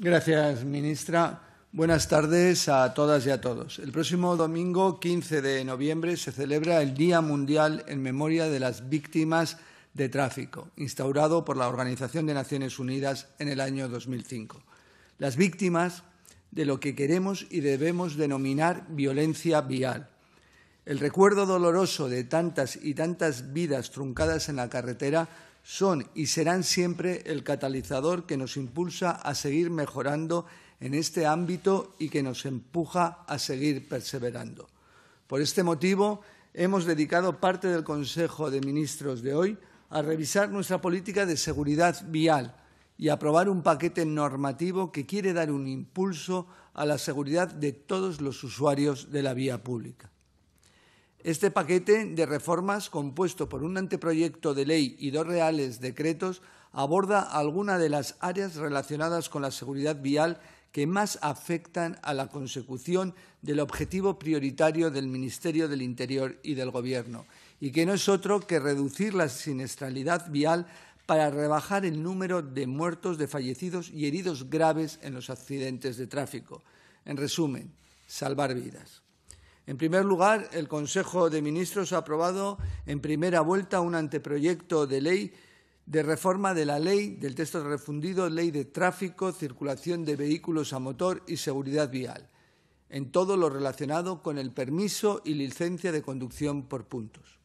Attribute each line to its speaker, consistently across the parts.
Speaker 1: Gracias, ministra. Buenas tardes a todas y a todos. El próximo domingo 15 de noviembre se celebra el Día Mundial en Memoria de las Víctimas de Tráfico, instaurado por la Organización de Naciones Unidas en el año 2005. Las víctimas de lo que queremos y debemos denominar violencia vial. El recuerdo doloroso de tantas y tantas vidas truncadas en la carretera son y serán siempre el catalizador que nos impulsa a seguir mejorando en este ámbito y que nos empuja a seguir perseverando. Por este motivo, hemos dedicado parte del Consejo de Ministros de hoy a revisar nuestra política de seguridad vial y aprobar un paquete normativo que quiere dar un impulso a la seguridad de todos los usuarios de la vía pública. Este paquete de reformas, compuesto por un anteproyecto de ley y dos reales decretos, aborda algunas de las áreas relacionadas con la seguridad vial que más afectan a la consecución del objetivo prioritario del Ministerio del Interior y del Gobierno, y que no es otro que reducir la siniestralidad vial para rebajar el número de muertos, de fallecidos y heridos graves en los accidentes de tráfico. En resumen, salvar vidas. En primer lugar, el Consejo de Ministros ha aprobado en primera vuelta un anteproyecto de ley de reforma de la ley del texto refundido, ley de tráfico, circulación de vehículos a motor y seguridad vial, en todo lo relacionado con el permiso y licencia de conducción por puntos.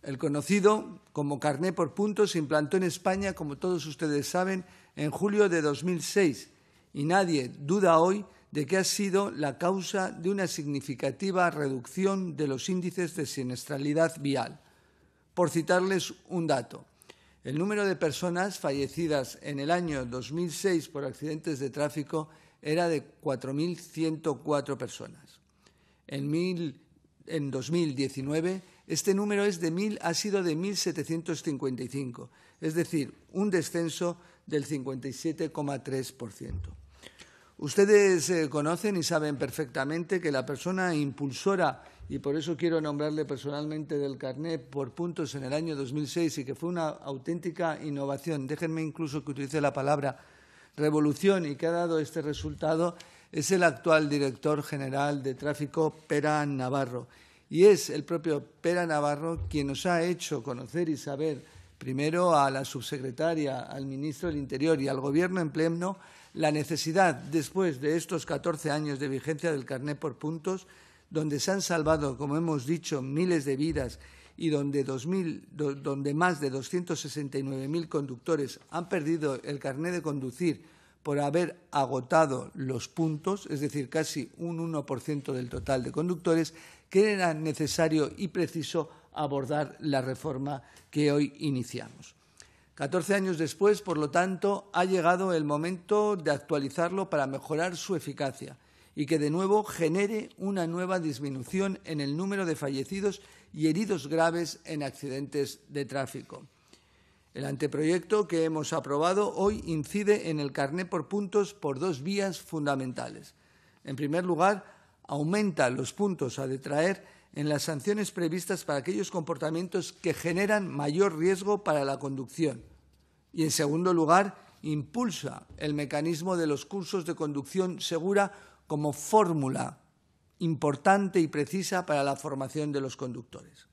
Speaker 1: El conocido como carné por puntos se implantó en España, como todos ustedes saben, en julio de 2006 y nadie duda hoy de que ha sido la causa de una significativa reducción de los índices de siniestralidad vial. Por citarles un dato, el número de personas fallecidas en el año 2006 por accidentes de tráfico era de 4.104 personas. En, 2019, este número es de mil, ha sido de 1.755, es decir, un descenso del 57,3%. Ustedes eh, conocen y saben perfectamente que la persona impulsora, y por eso quiero nombrarle personalmente del carnet por puntos en el año 2006 y que fue una auténtica innovación, déjenme incluso que utilice la palabra revolución y que ha dado este resultado, es el actual director general de tráfico, Pera Navarro. Y es el propio Pera Navarro quien nos ha hecho conocer y saber primero a la subsecretaria, al ministro del Interior y al Gobierno en pleno la necesidad, después de estos 14 años de vigencia del carnet por puntos, donde se han salvado, como hemos dicho, miles de vidas y donde, más de 269.000 conductores han perdido el carnet de conducir por haber agotado los puntos, es decir, casi un 1% del total de conductores, que era necesario y preciso abordar la reforma que hoy iniciamos. 14 años después, por lo tanto, ha llegado el momento de actualizarlo para mejorar su eficacia y que de nuevo genere una nueva disminución en el número de fallecidos y heridos graves en accidentes de tráfico. El anteproyecto que hemos aprobado hoy incide en el carné por puntos por dos vías fundamentales. En primer lugar, aumenta los puntos a detraer en las sanciones previstas para aquellos comportamientos que generan mayor riesgo para la conducción. Y, en segundo lugar, impulsa el mecanismo de los cursos de conducción segura como fórmula importante y precisa para la formación de los conductores.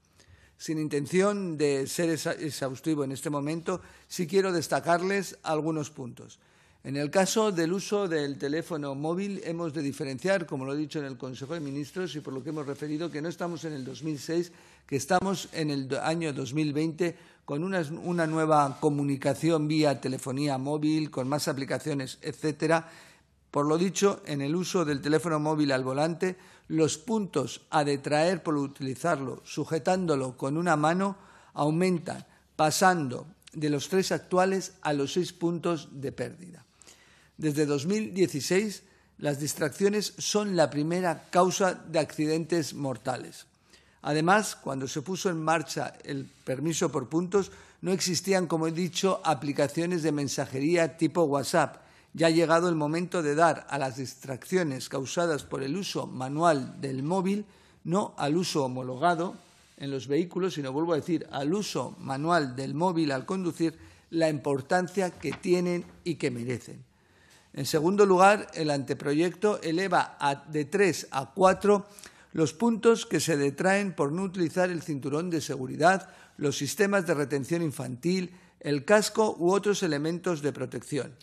Speaker 1: Sin intención de ser exhaustivo en este momento, sí quiero destacarles algunos puntos. En el caso del uso del teléfono móvil, hemos de diferenciar, como lo he dicho en el Consejo de Ministros y por lo que hemos referido, que no estamos en el 2006, que estamos en el año 2020 con una, nueva comunicación vía telefonía móvil, con más aplicaciones, etcétera. Por lo dicho, en el uso del teléfono móvil al volante, los puntos a detraer por utilizarlo sujetándolo con una mano aumentan, pasando de los tres actuales a los seis puntos de pérdida. Desde 2016, las distracciones son la primera causa de accidentes mortales. Además, cuando se puso en marcha el permiso por puntos, no existían, como he dicho, aplicaciones de mensajería tipo WhatsApp. Ya ha llegado el momento de dar a las distracciones causadas por el uso manual del móvil, no al uso homologado en los vehículos, sino, vuelvo a decir, al uso manual del móvil al conducir, la importancia que tienen y que merecen. En segundo lugar, el anteproyecto eleva de tres a cuatro los puntos que se detraen por no utilizar el cinturón de seguridad, los sistemas de retención infantil, el casco u otros elementos de protección.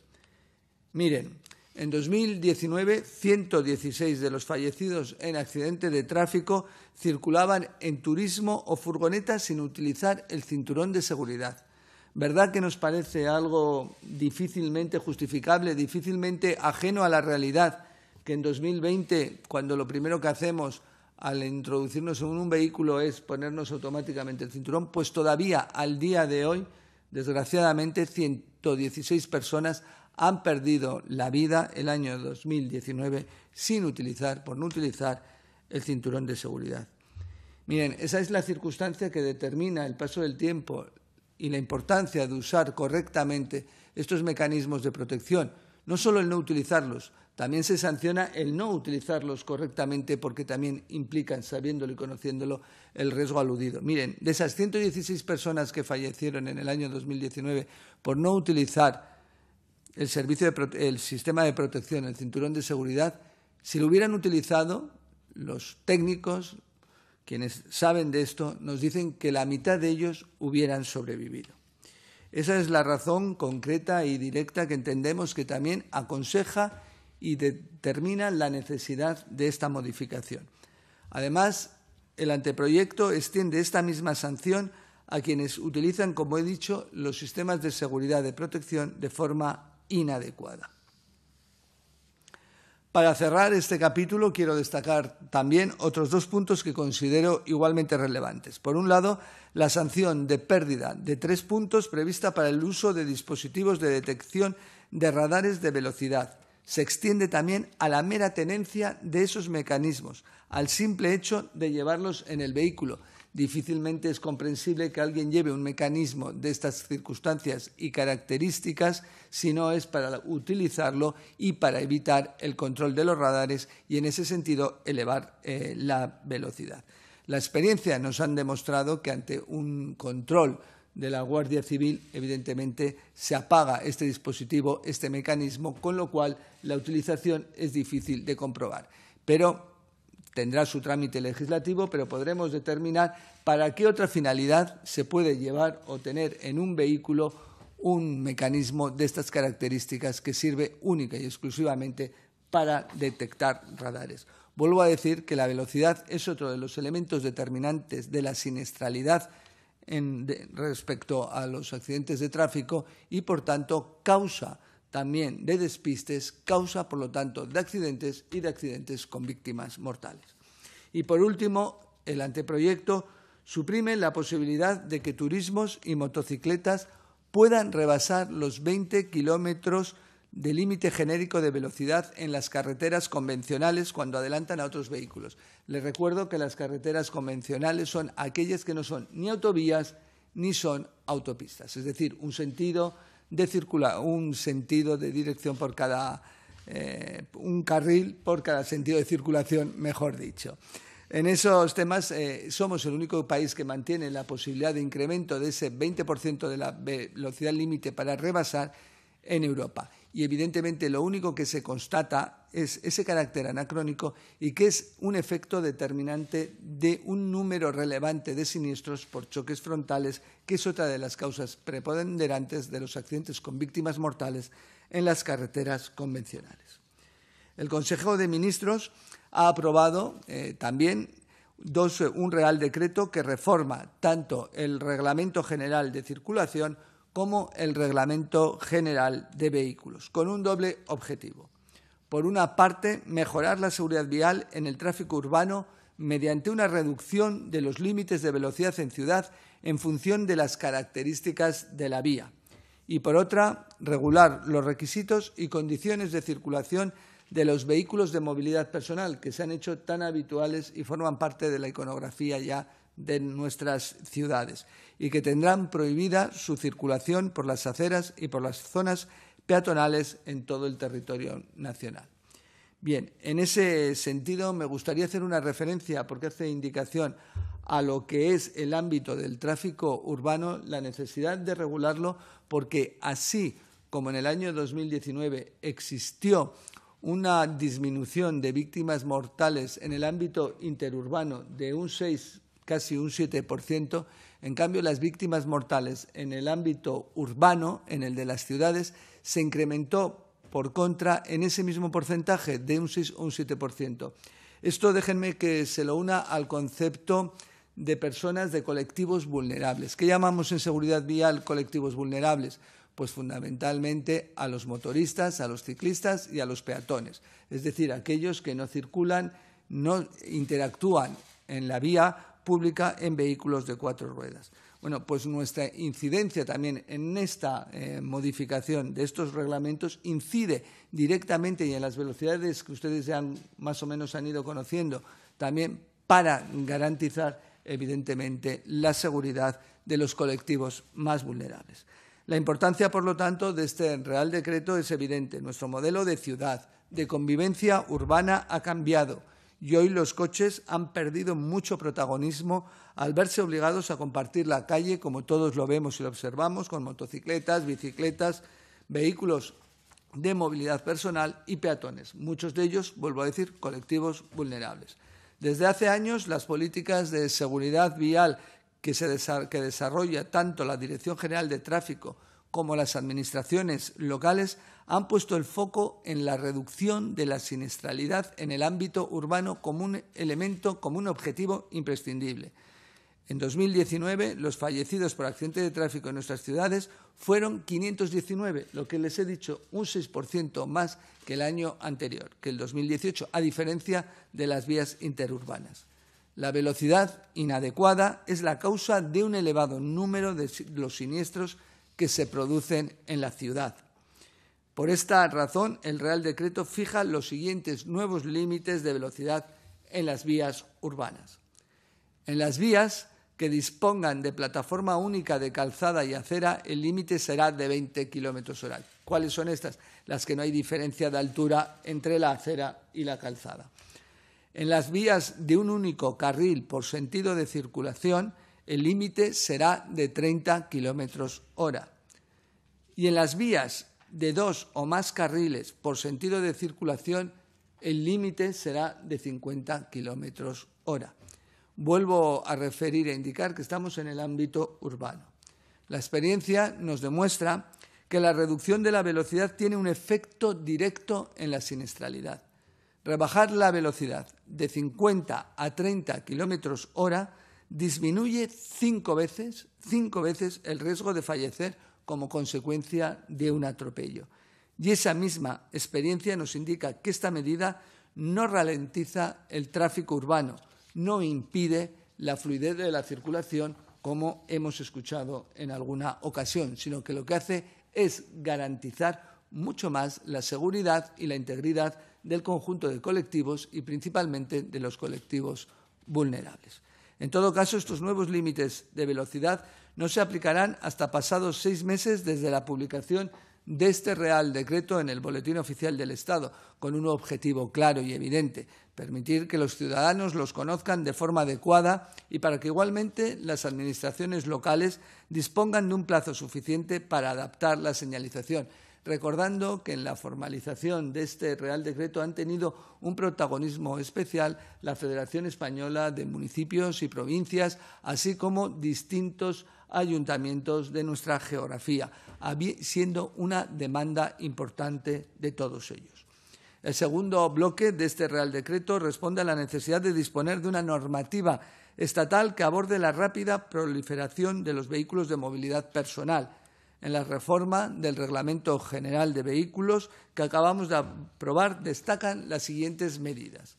Speaker 1: Miren, en 2019, 116 de los fallecidos en accidente de tráfico circulaban en turismo o furgoneta sin utilizar el cinturón de seguridad. ¿Verdad que nos parece algo difícilmente justificable, difícilmente ajeno a la realidad? Que en 2020, cuando lo primero que hacemos al introducirnos en un vehículo es ponernos automáticamente el cinturón, pues todavía al día de hoy, desgraciadamente, 116 personas han perdido la vida el año 2019 sin utilizar, por no utilizar, el cinturón de seguridad. Miren, esa es la circunstancia que determina el paso del tiempo, y la importancia de usar correctamente estos mecanismos de protección. No solo el no utilizarlos, también se sanciona el no utilizarlos correctamente porque también implican, sabiéndolo y conociéndolo, el riesgo aludido. Miren, de esas 116 personas que fallecieron en el año 2019 por no utilizar el, servicio el sistema de protección, el cinturón de seguridad, si lo hubieran utilizado los técnicos, quienes saben de esto, nos dicen que la mitad de ellos hubieran sobrevivido. Esa es la razón concreta y directa que entendemos que también aconseja y determina la necesidad de esta modificación. Además, el anteproyecto extiende esta misma sanción a quienes utilizan, como he dicho, los sistemas de seguridad de protección de forma inadecuada. Para cerrar este capítulo quiero destacar también otros dos puntos que considero igualmente relevantes. Por un lado, la sanción de pérdida de tres puntos prevista para el uso de dispositivos de detección de radares de velocidad se extiende también a la mera tenencia de esos mecanismos, al simple hecho de llevarlos en el vehículo. Difícilmente es comprensible que alguien lleve un mecanismo de estas circunstancias y características si no es para utilizarlo y para evitar el control de los radares y en ese sentido elevar eh, la velocidad. La experiencia nos ha demostrado que ante un control de la Guardia Civil, evidentemente se apaga este dispositivo, este mecanismo, con lo cual la utilización es difícil de comprobar. Pero tendrá su trámite legislativo, pero podremos determinar para qué otra finalidad se puede llevar o tener en un vehículo un mecanismo de estas características que sirve única y exclusivamente para detectar radares. Vuelvo a decir que la velocidad es otro de los elementos determinantes de la siniestralidad en, respecto a los accidentes de tráfico y, por tanto, causa también de despistes, causa, por lo tanto, de accidentes y de accidentes con víctimas mortales. Y, por último, el anteproyecto suprime la posibilidad de que turismos y motocicletas puedan rebasar los 20 kilómetros de límite genérico de velocidad en las carreteras convencionales cuando adelantan a otros vehículos. Les recuerdo que las carreteras convencionales son aquellas que no son ni autovías ni son autopistas, es decir, un sentido de circulación, un sentido de dirección por cada eh, un carril por cada sentido de circulación, mejor dicho. En esos temas eh, somos el único país que mantiene la posibilidad de incremento de ese 20% de la velocidad límite para rebasar en Europa. Y evidentemente lo único que se constata es ese carácter anacrónico y que es un efecto determinante de un número relevante de siniestros por choques frontales, que es otra de las causas preponderantes de los accidentes con víctimas mortales en las carreteras convencionales. El Consejo de Ministros ha aprobado eh, también un Real Decreto que reforma tanto el Reglamento General de Circulación como el Reglamento General de Vehículos, con un doble objetivo. Por una parte, mejorar la seguridad vial en el tráfico urbano mediante una reducción de los límites de velocidad en ciudad en función de las características de la vía. Y por otra, regular los requisitos y condiciones de circulación de los vehículos de movilidad personal que se han hecho tan habituales y forman parte de la iconografía ya de nuestras ciudades y que tendrán prohibida su circulación por las aceras y por las zonas peatonales en todo el territorio nacional. Bien, en ese sentido me gustaría hacer una referencia, porque hace indicación a lo que es el ámbito del tráfico urbano, la necesidad de regularlo, porque así como en el año 2019 existió una disminución de víctimas mortales en el ámbito interurbano de un 6 casi un 7%. En cambio, las víctimas mortales en el ámbito urbano, en el de las ciudades, se incrementó por contra en ese mismo porcentaje de un 6 un 7%. Esto déjenme que se lo una al concepto de personas de colectivos vulnerables. ¿Qué llamamos en seguridad vial colectivos vulnerables? Pues fundamentalmente a los motoristas, a los ciclistas y a los peatones, es decir, aquellos que no circulan, no interactúan en la vía pública en vehículos de cuatro ruedas. Bueno, pues nuestra incidencia también en esta eh, modificación de estos reglamentos incide directamente y en las velocidades que ustedes ya han, más o menos han ido conociendo, también para garantizar, evidentemente, la seguridad de los colectivos más vulnerables. La importancia, por lo tanto, de este Real Decreto es evidente. Nuestro modelo de ciudad, de convivencia urbana ha cambiado y hoy los coches han perdido mucho protagonismo al verse obligados a compartir la calle, como todos lo vemos y lo observamos, con motocicletas, bicicletas, vehículos de movilidad personal y peatones, muchos de ellos, vuelvo a decir, colectivos vulnerables. Desde hace años, las políticas de seguridad vial que, desarrolla tanto la Dirección General de Tráfico como las administraciones locales han puesto el foco en la reducción de la siniestralidad en el ámbito urbano como un elemento, como un objetivo imprescindible. En 2019, los fallecidos por accidente de tráfico en nuestras ciudades fueron 519, lo que les he dicho, un 6% más que el año anterior, que el 2018, a diferencia de las vías interurbanas. La velocidad inadecuada es la causa de un elevado número de los siniestros que se producen en la ciudad. Por esta razón, el Real Decreto fija los siguientes nuevos límites de velocidad en las vías urbanas. En las vías que dispongan de plataforma única de calzada y acera, el límite será de 20 kilómetros h ¿Cuáles son estas? Las que no hay diferencia de altura entre la acera y la calzada. En las vías de un único carril por sentido de circulación, el límite será de 30 kilómetros hora y en las vías de dos o más carriles por sentido de circulación, el límite será de 50 kilómetros hora. Vuelvo a referir e indicar que estamos en el ámbito urbano. La experiencia nos demuestra que la reducción de la velocidad tiene un efecto directo en la siniestralidad. Rebajar la velocidad de 50 a 30 kilómetros hora disminuye cinco veces, cinco veces el riesgo de fallecer como consecuencia de un atropello. Y esa misma experiencia nos indica que esta medida no ralentiza el tráfico urbano, no impide la fluidez de la circulación, como hemos escuchado en alguna ocasión, sino que lo que hace es garantizar mucho más la seguridad y la integridad del conjunto de colectivos y principalmente de los colectivos vulnerables. En todo caso, estos nuevos límites de velocidad no se aplicarán hasta pasados seis meses desde la publicación de este Real Decreto en el Boletín Oficial del Estado, con un objetivo claro y evidente, permitir que los ciudadanos los conozcan de forma adecuada y para que igualmente las administraciones locales dispongan de un plazo suficiente para adaptar la señalización, recordando que en la formalización de este Real Decreto han tenido un protagonismo especial la Federación Española de Municipios y Provincias, así como distintos ayuntamientos de nuestra geografía, siendo una demanda importante de todos ellos. El segundo bloque de este Real Decreto responde a la necesidad de disponer de una normativa estatal que aborde la rápida proliferación de los vehículos de movilidad personal, en la reforma del Reglamento General de Vehículos que acabamos de aprobar destacan las siguientes medidas.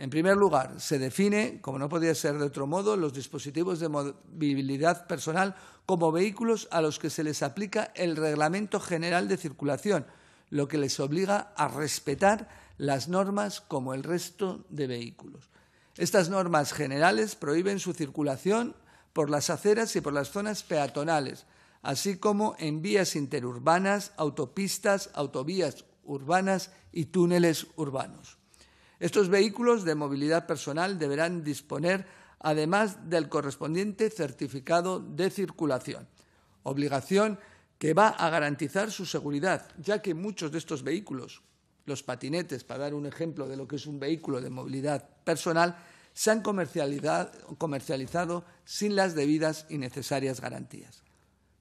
Speaker 1: En primer lugar, se define, como no podía ser de otro modo, los dispositivos de movilidad personal como vehículos a los que se les aplica el Reglamento General de Circulación, lo que les obliga a respetar las normas como el resto de vehículos. Estas normas generales prohíben su circulación por las aceras y por las zonas peatonales, así como en vías interurbanas, autopistas, autovías urbanas y túneles urbanos. Estos vehículos de movilidad personal deberán disponer además del correspondiente certificado de circulación, obligación que va a garantizar su seguridad, ya que muchos de estos vehículos, los patinetes, para dar un ejemplo de lo que es un vehículo de movilidad personal, se han comercializado sin las debidas y necesarias garantías.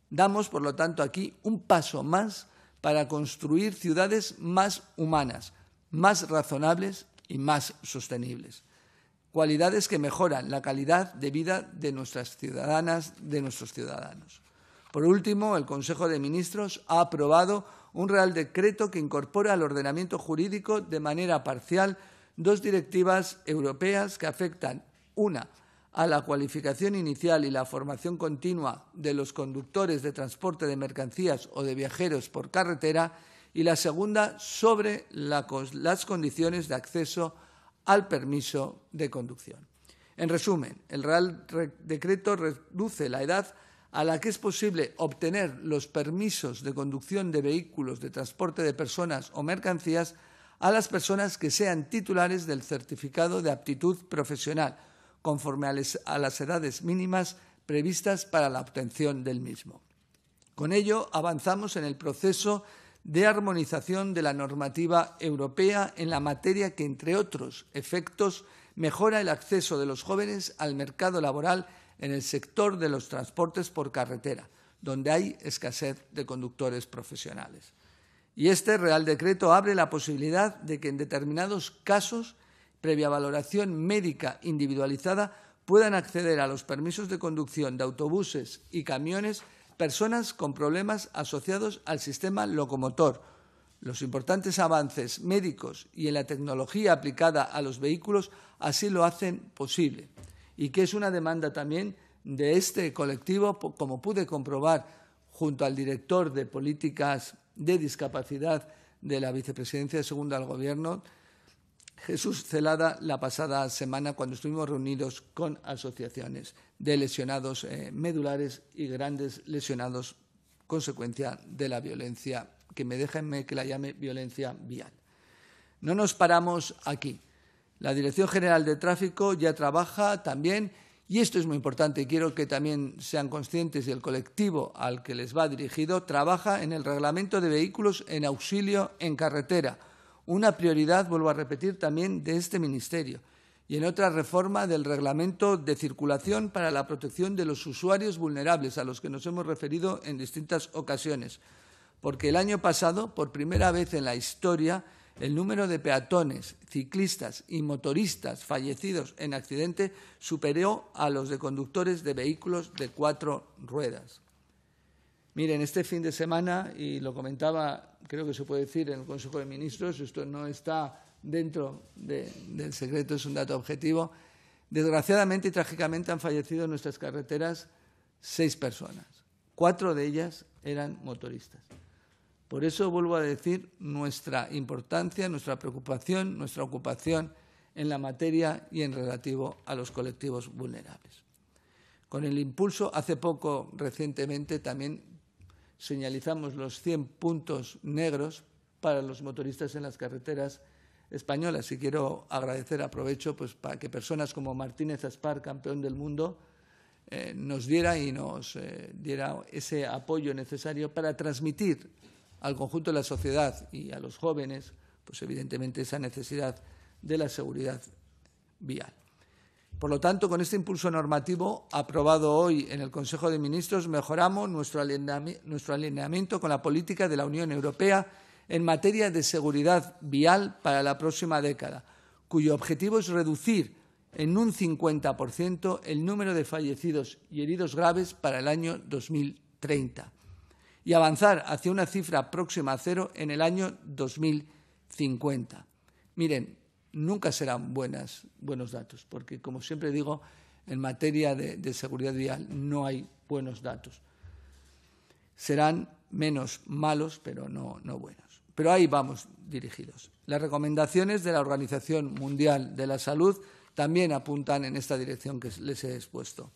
Speaker 1: Damos, por lo tanto, aquí un paso más para construir ciudades más humanas, más razonables y más sostenibles. Cualidades que mejoran la calidad de vida de nuestras ciudadanas, de nuestros ciudadanos. Por último, el Consejo de Ministros ha aprobado un Real Decreto que incorpora al ordenamiento jurídico de manera parcial dos directivas europeas que afectan, una, a la cualificación inicial y la formación continua de los conductores de transporte de mercancías o de viajeros por carretera y la segunda sobre las condiciones de acceso al permiso de conducción. En resumen, el Real Decreto reduce la edad a la que es posible obtener los permisos de conducción de vehículos de transporte de personas o mercancías a las personas que sean titulares del certificado de aptitud profesional, conforme a, las edades mínimas previstas para la obtención del mismo. Con ello, avanzamos en el proceso de armonización de la normativa europea en la materia que, entre otros efectos, mejora el acceso de los jóvenes al mercado laboral en el sector de los transportes por carretera, donde hay escasez de conductores profesionales. Y este Real Decreto abre la posibilidad de que en determinados casos, previa valoración médica individualizada, puedan acceder a los permisos de conducción de autobuses y camiones personas con problemas asociados al sistema locomotor. Los importantes avances médicos y en la tecnología aplicada a los vehículos así lo hacen posible y que es una demanda también de este colectivo, como pude comprobar junto al director de políticas de discapacidad de la Vicepresidencia Segunda del Gobierno, Jesús Celada la pasada semana cuando estuvimos reunidos con asociaciones de lesionados eh, medulares y grandes lesionados consecuencia de la violencia, que me déjenme que la llame violencia vial. No nos paramos aquí. La Dirección General de Tráfico ya trabaja también, y esto es muy importante, quiero que también sean conscientes y el colectivo al que les va dirigido trabaja en el reglamento de vehículos en auxilio en carretera, una prioridad, vuelvo a repetir, también de este Ministerio, y en otra reforma del reglamento de circulación para la protección de los usuarios vulnerables, a los que nos hemos referido en distintas ocasiones, porque el año pasado, por primera vez en la historia, el número de peatones, ciclistas y motoristas fallecidos en accidente superó a los de conductores de vehículos de cuatro ruedas. Miren, este fin de semana, y lo comentaba creo que se puede decir, en el Consejo de Ministros, esto no está dentro del secreto, es un dato objetivo. Desgraciadamente y trágicamente han fallecido en nuestras carreteras seis personas. Cuatro de ellas eran motoristas. Por eso vuelvo a decir nuestra importancia, nuestra preocupación, nuestra ocupación en la materia y en relativo a los colectivos vulnerables. Con el impulso, hace poco, recientemente, también señalizamos los 100 puntos negros para los motoristas en las carreteras españolas. Y quiero agradecer, aprovecho, pues, para que personas como Martínez Aspar, campeón del mundo, eh, nos diera y nos eh, diera ese apoyo necesario para transmitir al conjunto de la sociedad y a los jóvenes, pues evidentemente esa necesidad de la seguridad vial. Por lo tanto, con este impulso normativo aprobado hoy en el Consejo de Ministros, mejoramos nuestro alineamiento con la política de la Unión Europea en materia de seguridad vial para la próxima década, cuyo objetivo es reducir en un 50% el número de fallecidos y heridos graves para el año 2030 y avanzar hacia una cifra próxima a cero en el año 2050. Miren, nunca serán buenos datos, porque como siempre digo, en materia de, seguridad vial no hay buenos datos. Serán menos malos, pero no, no buenos. Pero ahí vamos dirigidos. Las recomendaciones de la Organización Mundial de la Salud también apuntan en esta dirección que les he expuesto.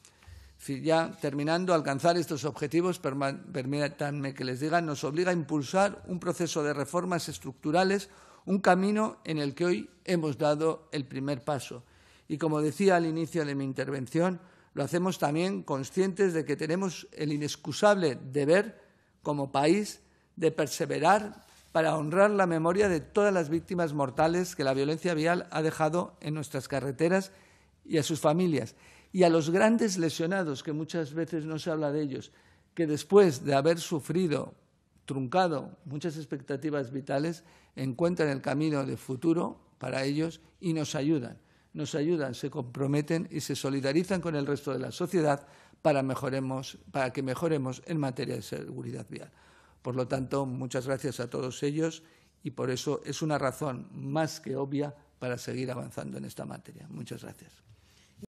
Speaker 1: Ya terminando, alcanzar estos objetivos, permítanme que les diga, nos obliga a impulsar un proceso de reformas estructurales un camino en el que hoy hemos dado el primer paso. Y como decía al inicio de mi intervención, lo hacemos también conscientes de que tenemos el inexcusable deber como país de perseverar para honrar la memoria de todas las víctimas mortales que la violencia vial ha dejado en nuestras carreteras y a sus familias, y a los grandes lesionados, que muchas veces no se habla de ellos, que después de haber sufrido truncado muchas expectativas vitales, encuentran el camino de futuro para ellos y nos ayudan. Nos ayudan, se comprometen y se solidarizan con el resto de la sociedad para, para que mejoremos en materia de seguridad vial. Por lo tanto, muchas gracias a todos ellos y por eso es una razón más que obvia para seguir avanzando en esta materia. Muchas gracias.